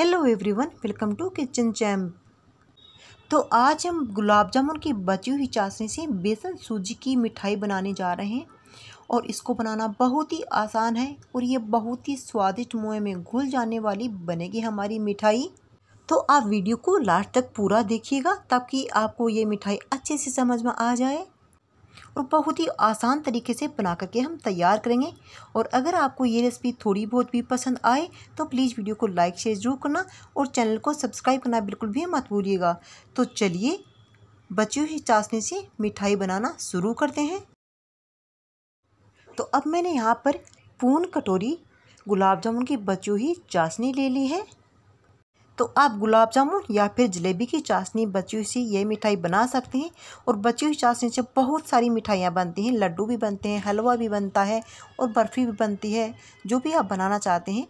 hello everyone welcome to kitchen चैम तो आज हम गुलाब जामुन की बची हुई चाशनी से बेसन सूजी की मिठाई बनाने जा रहे हैं और इसको बनाना बहुत ही आसान है और ये बहुत ही स्वादिष्ट मुँह में घुल जाने वाली बनेगी हमारी मिठाई तो आप वीडियो को लास्ट तक पूरा देखिएगा ताकि आपको ये मिठाई अच्छे से समझ में आ जाए और बहुत ही आसान तरीके से बना करके हम तैयार करेंगे और अगर आपको ये रेसिपी थोड़ी बहुत भी पसंद आए तो प्लीज़ वीडियो को लाइक शेयर ज़रूर करना और चैनल को सब्सक्राइब करना बिल्कुल भी मत भूलिएगा तो चलिए बची हुई चाशनी से मिठाई बनाना शुरू करते हैं तो अब मैंने यहाँ पर पूर्ण कटोरी गुलाब जामुन की बची हुई चाशनी ले ली है तो आप गुलाब जामुन या फिर जलेबी की चाशनी बची हुई सी ये मिठाई बना सकते हैं और बची हुई चाशनी से बहुत सारी मिठाइयाँ बनती हैं लड्डू भी बनते हैं हलवा भी बनता है और बर्फ़ी भी बनती है जो भी आप बनाना चाहते हैं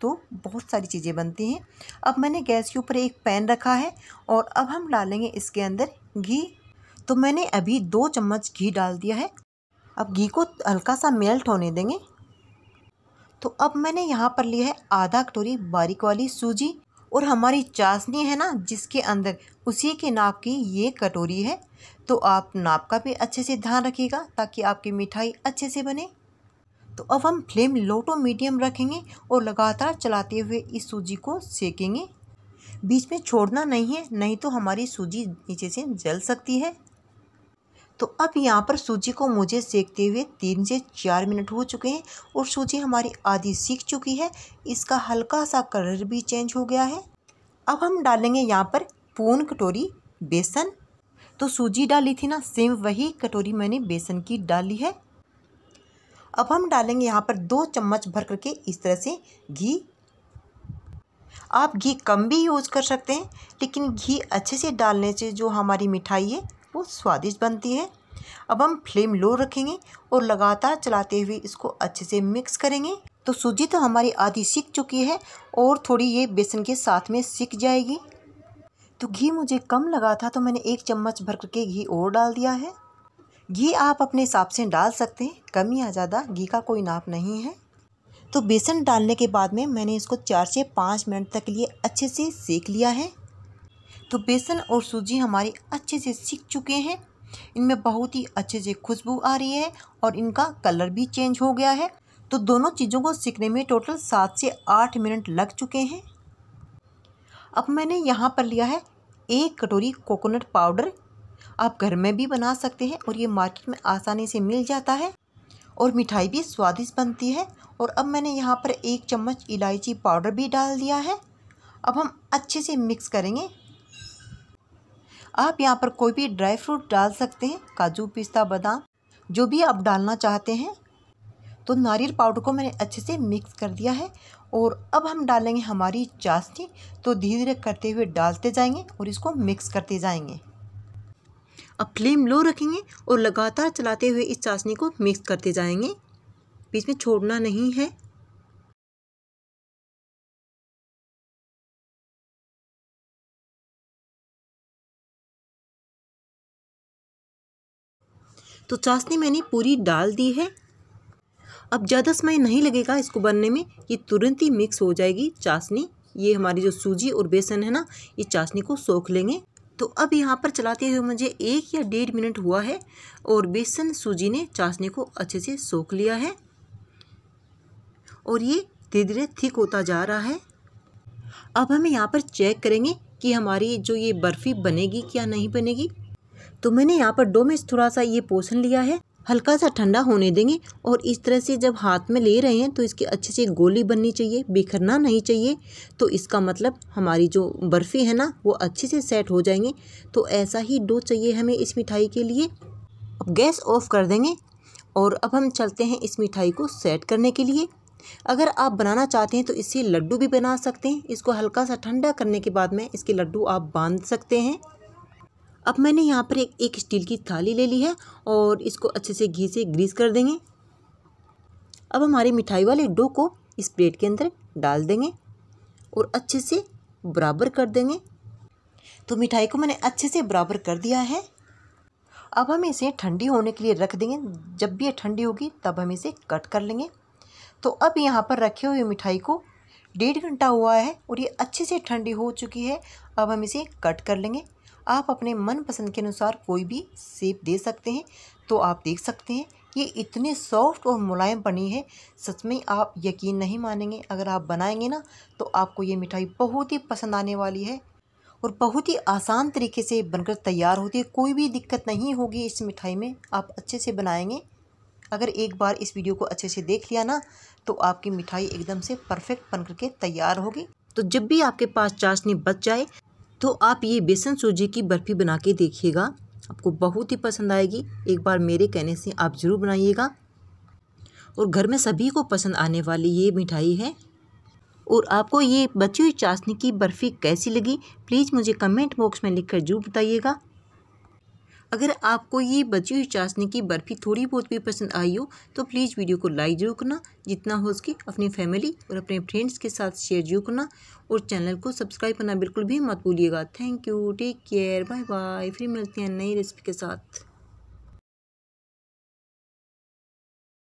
तो बहुत सारी चीज़ें बनती हैं अब मैंने गैस के ऊपर एक पैन रखा है और अब हम डालेंगे इसके अंदर घी तो मैंने अभी दो चम्मच घी डाल दिया है अब घी को हल्का सा मेल्ट होने देंगे तो अब मैंने यहाँ पर लिया है आधा कटोरी बारीक वाली सूजी और हमारी चाशनी है ना जिसके अंदर उसी के नाप की ये कटोरी है तो आप नाप का भी अच्छे से ध्यान रखिएगा ताकि आपकी मिठाई अच्छे से बने तो अब हम फ्लेम लो टू मीडियम रखेंगे और लगातार चलाते हुए इस सूजी को सेकेंगे बीच में छोड़ना नहीं है नहीं तो हमारी सूजी नीचे से जल सकती है तो अब यहाँ पर सूजी को मुझे सेकते हुए तीन से चार मिनट हो चुके हैं और सूजी हमारी आधी सीख चुकी है इसका हल्का सा कलर भी चेंज हो गया है अब हम डालेंगे यहाँ पर पून कटोरी बेसन तो सूजी डाली थी ना सेम वही कटोरी मैंने बेसन की डाली है अब हम डालेंगे यहाँ पर दो चम्मच भर करके इस तरह से घी आप घी कम भी यूज़ कर सकते हैं लेकिन घी अच्छे से डालने से जो हमारी मिठाई है वो स्वादिष्ट बनती है अब हम फ्लेम लो रखेंगे और लगातार चलाते हुए इसको अच्छे से मिक्स करेंगे तो सूजी तो हमारी आधी सीख चुकी है और थोड़ी ये बेसन के साथ में सीख जाएगी तो घी मुझे कम लगा था तो मैंने एक चम्मच भर करके घी और डाल दिया है घी आप अपने हिसाब से डाल सकते हैं कम या ज़्यादा घी का कोई नाप नहीं है तो बेसन डालने के बाद में मैंने इसको चार से पाँच मिनट तक के लिए अच्छे से सेक लिया है तो बेसन और सूजी हमारे अच्छे से सीख चुके हैं इनमें बहुत ही अच्छे से खुशबू आ रही है और इनका कलर भी चेंज हो गया है तो दोनों चीज़ों को सीखने में टोटल सात से आठ मिनट लग चुके हैं अब मैंने यहाँ पर लिया है एक कटोरी कोकोनट पाउडर आप घर में भी बना सकते हैं और ये मार्केट में आसानी से मिल जाता है और मिठाई भी स्वादिष्ट बनती है और अब मैंने यहाँ पर एक चम्मच इलायची पाउडर भी डाल दिया है अब हम अच्छे से मिक्स करेंगे आप यहाँ पर कोई भी ड्राई फ्रूट डाल सकते हैं काजू पिस्ता बादाम जो भी आप डालना चाहते हैं तो नारियल पाउडर को मैंने अच्छे से मिक्स कर दिया है और अब हम डालेंगे हमारी चाशनी तो धीरे धीरे करते हुए डालते जाएंगे और इसको मिक्स करते जाएंगे अब फ्लेम लो रखेंगे और लगातार चलाते हुए इस चाशनी को मिक्स करते जाएंगे बीच में छोड़ना नहीं है तो चाशनी मैंने पूरी डाल दी है अब ज़्यादा समय नहीं लगेगा इसको बनने में ये तुरंत ही मिक्स हो जाएगी चाशनी ये हमारी जो सूजी और बेसन है ना ये चाशनी को सोख लेंगे तो अब यहाँ पर चलाते हुए मुझे एक या डेढ़ मिनट हुआ है और बेसन सूजी ने चाशनी को अच्छे से सोख लिया है और ये धीरे धीरे थिक होता जा रहा है अब हम यहाँ पर चेक करेंगे कि हमारी जो ये बर्फ़ी बनेगी क्या नहीं बनेगी तो मैंने यहाँ पर डो में थोड़ा सा ये पोषण लिया है हल्का सा ठंडा होने देंगे और इस तरह से जब हाथ में ले रहे हैं तो इसकी अच्छे से गोली बननी चाहिए बिखरना नहीं चाहिए तो इसका मतलब हमारी जो बर्फ़ी है ना वो अच्छे से सेट हो जाएंगे तो ऐसा ही डो चाहिए हमें इस मिठाई के लिए अब गैस ऑफ कर देंगे और अब हम चलते हैं इस मिठाई को सेट करने के लिए अगर आप बनाना चाहते हैं तो इससे लड्डू भी बना सकते हैं इसको हल्का सा ठंडा करने के बाद में इसके लड्डू आप बांध सकते हैं अब मैंने यहाँ पर एक एक स्टील की थाली ले ली है और इसको अच्छे से घी से ग्रीस कर देंगे अब हमारे मिठाई वाले डो को इस प्लेट के अंदर डाल देंगे और अच्छे से बराबर कर देंगे तो मिठाई को मैंने अच्छे से बराबर कर दिया है अब हम इसे ठंडी होने के लिए रख देंगे जब भी ये ठंडी होगी तब हम इसे कट कर लेंगे तो अब यहाँ पर रखे हुए मिठाई को डेढ़ घंटा हुआ है और ये अच्छे से ठंडी हो चुकी है अब हम इसे कट कर लेंगे आप अपने मन पसंद के अनुसार कोई भी सेप दे सकते हैं तो आप देख सकते हैं ये इतने सॉफ्ट और मुलायम बनी है सच में आप यकीन नहीं मानेंगे अगर आप बनाएंगे ना तो आपको ये मिठाई बहुत ही पसंद आने वाली है और बहुत ही आसान तरीके से बनकर तैयार होती है कोई भी दिक्कत नहीं होगी इस मिठाई में आप अच्छे से बनाएंगे अगर एक बार इस वीडियो को अच्छे से देख लिया ना तो आपकी मिठाई एकदम से परफेक्ट बन करके तैयार होगी तो जब भी आपके पास चाशनी बच जाए तो आप ये बेसन सूजी की बर्फ़ी बना के देखिएगा आपको बहुत ही पसंद आएगी एक बार मेरे कहने से आप ज़रूर बनाइएगा और घर में सभी को पसंद आने वाली ये मिठाई है और आपको ये बची हुई चाशनी की बर्फ़ी कैसी लगी प्लीज़ मुझे कमेंट बॉक्स में लिखकर जरूर बताइएगा अगर आपको ये बची हुई चाशनी की बर्फ़ी थोड़ी बहुत भी पसंद आई हो तो प्लीज़ वीडियो को लाइक जरूर करना जितना हो सके अपनी फैमिली और अपने फ्रेंड्स के साथ शेयर जरूर करना और चैनल को सब्सक्राइब करना बिल्कुल भी मत भूलिएगा thank you take care bye bye फिर मिलते हैं नई रेसिपी के साथ